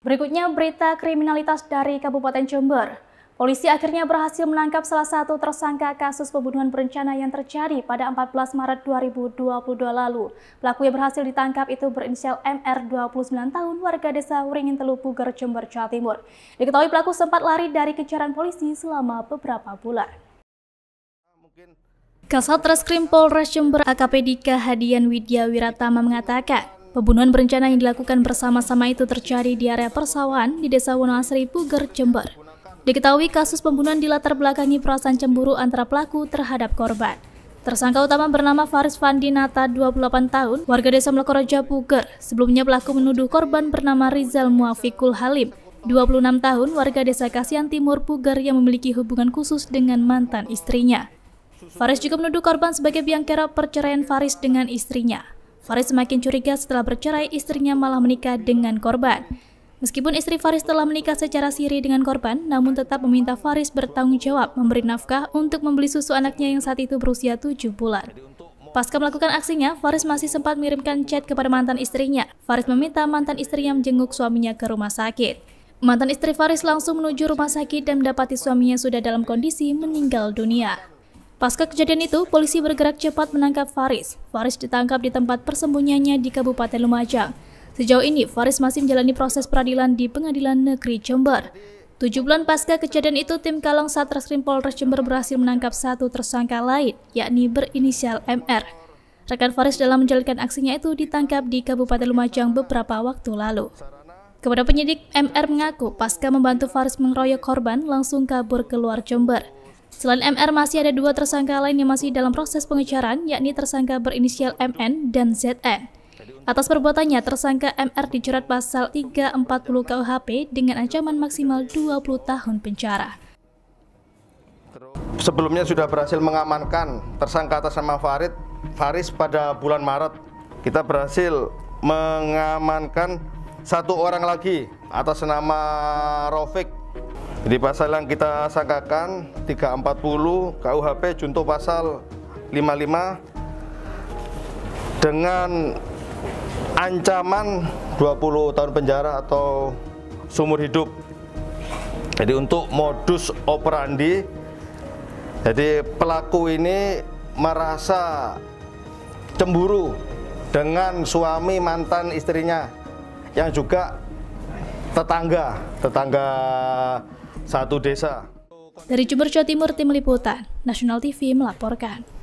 Berikutnya berita kriminalitas dari Kabupaten Jember. Polisi akhirnya berhasil menangkap salah satu tersangka kasus pembunuhan berencana yang terjadi pada 14 Maret 2022 lalu. Pelaku yang berhasil ditangkap itu berinisial MR 29 tahun warga desa Wringin Telupu, Puger Jember Jawa Timur. Diketahui pelaku sempat lari dari kejaran polisi selama beberapa bulan. Kasat Reskrim Polres Jember AKP Dika Hadian Widya Wiratama mengatakan, Pembunuhan berencana yang dilakukan bersama-sama itu terjadi di area persawahan di Desa Wonosri, Puger, Jember. Diketahui kasus pembunuhan dilatar belakangi perasaan cemburu antara pelaku terhadap korban. Tersangka utama bernama Faris Fandi Nata, 28 tahun, warga desa Melokoraja, Puger. Sebelumnya pelaku menuduh korban bernama Rizal Muafikul Halim, 26 tahun, warga desa Kasian Timur, Puger yang memiliki hubungan khusus dengan mantan istrinya. Faris juga menuduh korban sebagai biang kerok perceraian Faris dengan istrinya. Faris semakin curiga setelah bercerai istrinya malah menikah dengan korban. Meskipun istri Faris telah menikah secara siri dengan korban, namun tetap meminta Faris bertanggung jawab memberi nafkah untuk membeli susu anaknya yang saat itu berusia 7 bulan. Pasca melakukan aksinya, Faris masih sempat mengirimkan chat kepada mantan istrinya. Faris meminta mantan istrinya menjenguk suaminya ke rumah sakit. Mantan istri Faris langsung menuju rumah sakit dan mendapati suaminya sudah dalam kondisi meninggal dunia. Pasca kejadian itu, polisi bergerak cepat menangkap Faris. Faris ditangkap di tempat persembunyiannya di Kabupaten Lumajang. Sejauh ini, Faris masih menjalani proses peradilan di Pengadilan Negeri Jember. Tujuh bulan pasca kejadian itu, tim Kalong Satreskrim Polres Jember berhasil menangkap satu tersangka lain, yakni berinisial MR. Rekan Faris dalam menjalankan aksinya itu ditangkap di Kabupaten Lumajang beberapa waktu lalu. Kepada penyidik, MR mengaku pasca membantu Faris mengeroyok korban langsung kabur keluar Jember. Selain MR, masih ada dua tersangka lain yang masih dalam proses pengejaran, yakni tersangka berinisial MN dan ZN. Atas perbuatannya, tersangka MR dijerat pasal 340 KUHP dengan ancaman maksimal 20 tahun penjara. Sebelumnya sudah berhasil mengamankan tersangka atas nama Farid Faris pada bulan Maret. Kita berhasil mengamankan satu orang lagi atas nama Rofik jadi pasal yang kita sangkakan 340 KUHP junto pasal 55 dengan ancaman 20 tahun penjara atau sumur hidup. Jadi untuk modus operandi jadi pelaku ini merasa cemburu dengan suami mantan istrinya yang juga tetangga, tetangga satu desa. Dari Jember, Jawa Timur, Tim Liputan, Nasional TV melaporkan.